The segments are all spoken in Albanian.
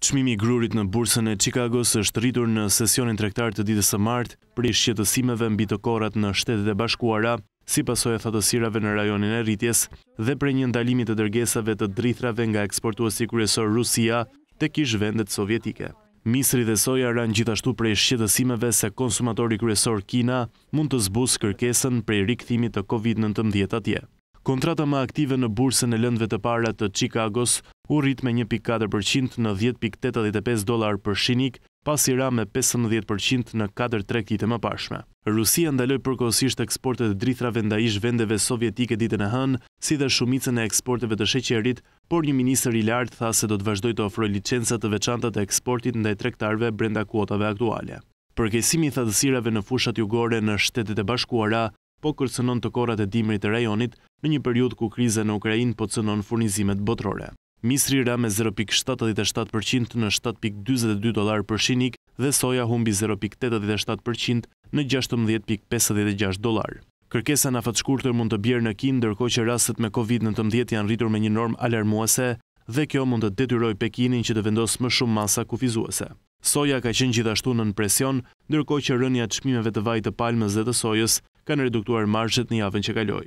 Qmimi grurit në bursën e Chicago's është rritur në sesionin trektarë të ditës e martë për i shqetësimeve mbi të korat në shtetet e bashkuara, si pasoj e thatësirave në rajonin e rritjes dhe për një ndalimit të dërgesave të drithrave nga eksportuasi kërësor Rusia të kishë vendet sovjetike. Misri dhe soja ranë gjithashtu prej shqetësimeve se konsumatori kërësor Kina mund të zbusë kërkesën prej rikëthimi të COVID-19 atje. Kontrata ma aktive në bursën e lëndve të parat të Chicago's u rrit me 1.4% në 10.85 dolar për shinik, pas i ra me 15% në 4 trektit e më pashme. Rusia ndaloj përkosisht eksportet drithrave ndajish vendeve sovjetike ditën e hën, si dhe shumicën e eksporteve të sheqerit, por një minister i lartë tha se do të vazhdoj të ofroj licensat të veçantat e eksportit ndaj trektarve brenda kuotave aktuale. Përkesimi i thadësirave në fushat jugore në shtetet e bashkuara, po kërcënon të korat e dimrit e rajonit në një periud ku krize në Ukrajin po cënon furnizimet botrore. Misri ra me 0.77% në 7.22 dolar për shinik dhe soja humbi 0.87% në 16.56 dolar. Kërkesa në fatëshkurëtër mund të bjerë në Kinë, dërko që rastet me COVID-19 janë rritur me një norm alarmuese dhe kjo mund të detyroj Pekinin që të vendosë më shumë masa kufizuese. Soja ka qenë gjithashtu në në presion, dërko që rënja të shmimeve të vajtë palmës dhe të sojës kanë reduktuar margjet një avën që kaloj.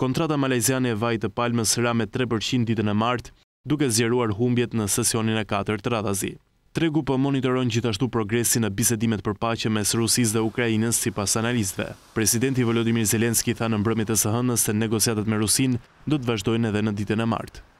Kontrata Malajziane e vajtë palmës ra me 3% ditën e martë, duke zjeruar humbjet në sesionin e 4 të radhazi. Tregu për po monitoron gjithashtu progresi në bisedimet për pache mes Rusis dhe Ukrajinës si pas analistve. Presidenti Volodymyr Zelenski tha në mbrëmjet e së hënës se negociatet me Rusin do të vazhdojnë edhe në ditën e martë.